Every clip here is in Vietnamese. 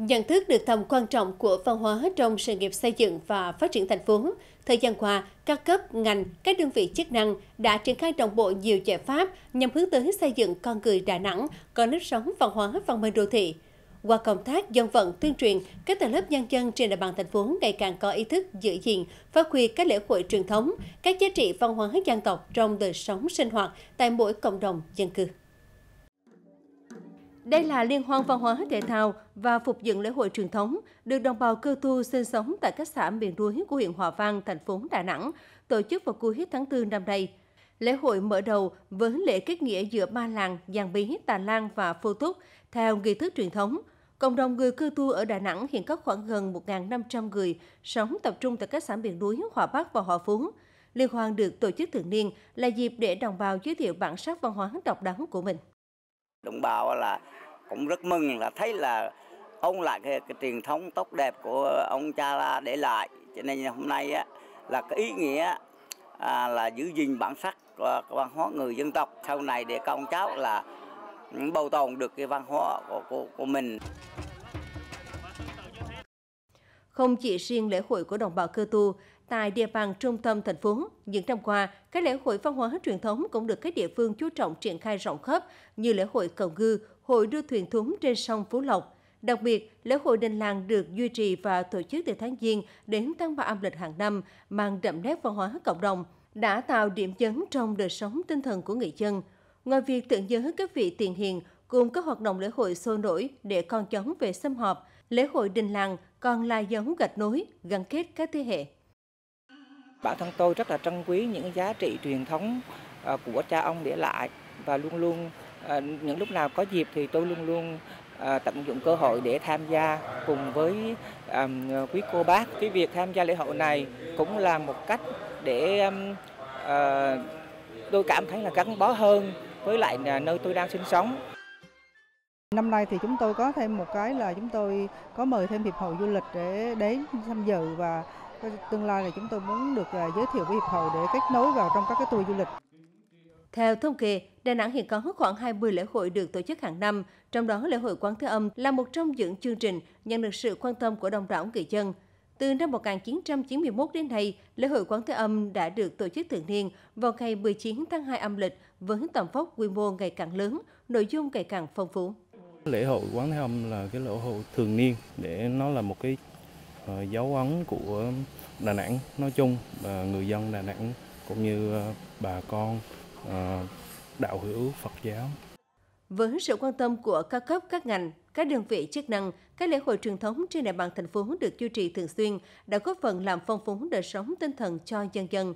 Nhận thức được tầm quan trọng của văn hóa trong sự nghiệp xây dựng và phát triển thành phố, thời gian qua, các cấp, ngành, các đơn vị chức năng đã triển khai đồng bộ nhiều giải pháp nhằm hướng tới xây dựng con người Đà Nẵng có nếp sống văn hóa văn minh đô thị. Qua công tác dân vận tuyên truyền, các tầng lớp nhân dân trên địa bàn thành phố ngày càng có ý thức giữ gìn, phát huy các lễ hội truyền thống, các giá trị văn hóa dân tộc trong đời sống sinh hoạt tại mỗi cộng đồng dân cư. Đây là liên hoan văn hóa thể thao và phục dựng lễ hội truyền thống được đồng bào cơ tu sinh sống tại các xã miền núi của huyện Hòa Vang, thành phố Đà Nẵng, tổ chức vào cuối tháng 4 năm nay. Lễ hội mở đầu với lễ kết nghĩa giữa ba làng Giàng Bí, Tà Lan và Phô Túc theo nghi thức truyền thống. Cộng đồng người cư tu ở Đà Nẵng hiện có khoảng gần 1.500 người sống tập trung tại các xã miền núi Hòa Bắc và Hòa Phú. Liên hoan được tổ chức thường niên là dịp để đồng bào giới thiệu bản sắc văn hóa độc đáo của mình. Đồng bào là cũng rất mừng là thấy là ông lại cái, cái truyền thống tốt đẹp của ông cha để lại cho nên hôm nay á, là cái ý nghĩa à, là giữ gìn bản sắc của, của văn hóa người dân tộc sau này để con cháu là ừ, bảo tồn được cái văn hóa của, của, của mình. Không chỉ riêng lễ hội của đồng bào cơ tu, tại địa bàn trung tâm thành phố, những năm qua, các lễ hội văn hóa truyền thống cũng được các địa phương chú trọng triển khai rộng khắp như lễ hội cầu ngư, hội đua thuyền thúng trên sông Phú Lộc. Đặc biệt, lễ hội đình làng được duy trì và tổ chức từ tháng Giêng đến tháng 3 âm lịch hàng năm, mang đậm nét văn hóa cộng đồng, đã tạo điểm nhấn trong đời sống tinh thần của người dân. Ngoài việc tưởng nhớ các vị tiền hiền cùng các hoạt động lễ hội sôi nổi để con cháu về xâm họp, lễ hội đình làng còn là dấu gạch nối gắn kết các thế hệ. Bản thân tôi rất là trân quý những giá trị truyền thống ờ, của cha ông để lại và luôn luôn Ờ, những lúc nào có dịp thì tôi luôn luôn ờ, tận dụng cơ hội để tham gia cùng với quý cô bác cái việc tham gia lễ hội này cũng là một cách để ờ, tôi cảm thấy là gắn bó hơn với lại nơi tôi đang sinh sống Năm nay thì chúng tôi có thêm một cái là chúng tôi có mời thêm hiệp hội du lịch để đến tham dự và tương lai là chúng tôi muốn được giới thiệu với hiệp hội để kết nối vào trong các cái tour du lịch. Theo thống kê, Đà Nẵng hiện có khoảng 20 lễ hội được tổ chức hàng năm, trong đó lễ hội Quán Thế Âm là một trong những chương trình nhận được sự quan tâm của đông đảo người dân. Từ năm 1991 đến nay, lễ hội Quán Thế Âm đã được tổ chức thường niên vào ngày 19 tháng 2 âm lịch với tầm vóc quy mô ngày càng lớn, nội dung ngày càng phong phú. Lễ hội Quán Thế Âm là cái lễ hội thường niên để nó là một cái ờ, dấu ấn của Đà Nẵng nói chung và người dân Đà Nẵng cũng như ờ, bà con Ờ, đạo hữu Phật giáo. Với sự quan tâm của các cấp các ngành, các đơn vị chức năng, các lễ hội truyền thống trên địa bàn thành phố được duy trì thường xuyên đã góp phần làm phong phú đời sống tinh thần cho dân dân,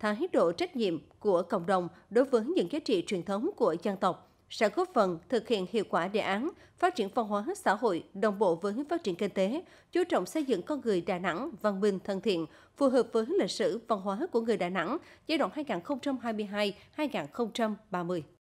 thái độ trách nhiệm của cộng đồng đối với những giá trị truyền thống của dân tộc sẽ góp phần thực hiện hiệu quả đề án phát triển văn hóa xã hội đồng bộ với phát triển kinh tế, chú trọng xây dựng con người Đà Nẵng văn minh thân thiện, phù hợp với lịch sử văn hóa của người Đà Nẵng giai đoạn 2022-2030.